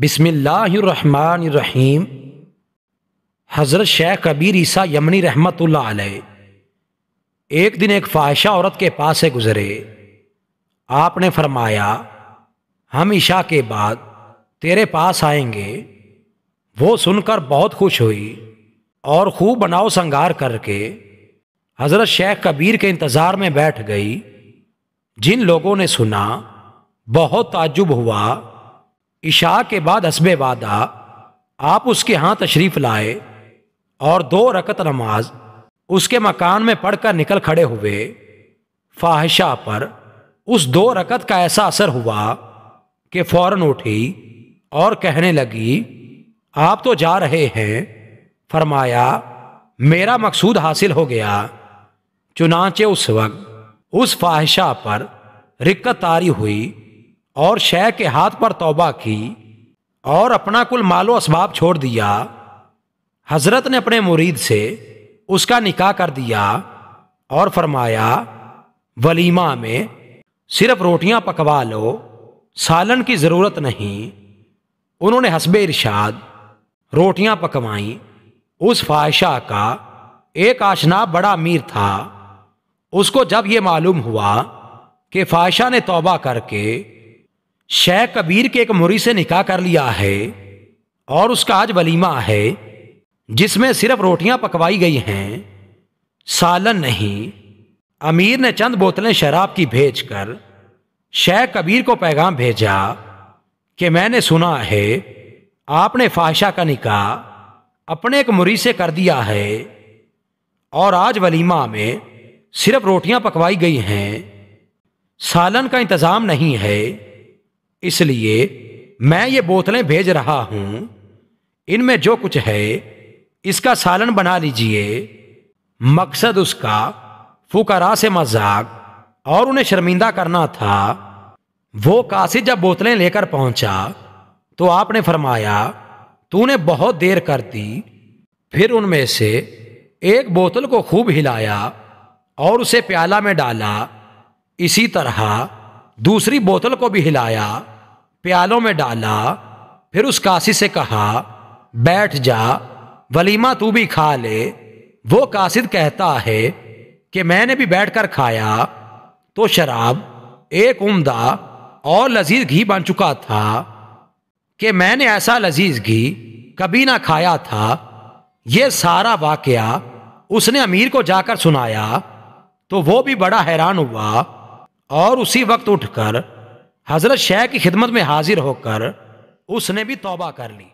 बिसमीम हज़रत शेख कबीर ईसा यमनी रहमत एक दिन एक फाहिशा औरत के पास से गुज़रे आपने फरमाया हम ईशा के बाद तेरे पास आएंगे वो सुनकर बहुत खुश हुई और खूब बनाओ संगार करके हज़रत शेख कबीर के इंतज़ार में बैठ गई जिन लोगों ने सुना बहुत ताजुब हुआ इशा के बाद हसब वादा आप उसके यहाँ तशरीफ़ लाए और दो रकत नमाज उसके मकान में पढ़कर निकल खड़े हुए फाहिशा पर उस दो रकत का ऐसा असर हुआ कि फ़ौरन उठी और कहने लगी आप तो जा रहे हैं फरमाया मेरा मकसूद हासिल हो गया चुनाचे उस वक्त उस फाहिशा पर रिक्कत तारी हुई और शह के हाथ पर तौबा की और अपना कुल मालो असबाब छोड़ दिया हजरत ने अपने मुरीद से उसका निकाह कर दिया और फरमाया वलीमा में सिर्फ रोटियां पकवा लो सालन की ज़रूरत नहीं उन्होंने हसब इरशाद रोटियां पकवाई उस फाहिशा का एक आशना बड़ा अमीर था उसको जब ये मालूम हुआ कि फाइशा ने तौबा करके शेख कबीर के एक मुरी से निकाह कर लिया है और उसका आज वलीमा है जिसमें सिर्फ रोटियां पकवाई गई हैं सालन नहीं अमीर ने चंद बोतलें शराब की भेजकर शेख कबीर को पैगाम भेजा कि मैंने सुना है आपने फाहशा का निकाह अपने एक मुरी से कर दिया है और आज वलीमा में सिर्फ रोटियां पकवाई गई हैं सालन का इंतज़ाम नहीं है इसलिए मैं ये बोतलें भेज रहा हूं इनमें जो कुछ है इसका सालन बना लीजिए मकसद उसका फुकरा से मजाक और उन्हें शर्मिंदा करना था वो काशी जब बोतलें लेकर पहुंचा तो आपने फरमाया तूने बहुत देर कर दी फिर उनमें से एक बोतल को खूब हिलाया और उसे प्याला में डाला इसी तरह दूसरी बोतल को भी हिलाया प्यालों में डाला फिर उस कासी से कहा बैठ जा वलीमा तू भी खा ले वो कासिद कहता है कि मैंने भी बैठकर खाया तो शराब एक उम्दा और लजीज घी बन चुका था कि मैंने ऐसा लजीज घी कभी ना खाया था यह सारा वाकया उसने अमीर को जाकर सुनाया तो वो भी बड़ा हैरान हुआ और उसी वक्त उठकर हजरत शेख की खिदमत में हाजिर होकर उसने भी तौबा कर ली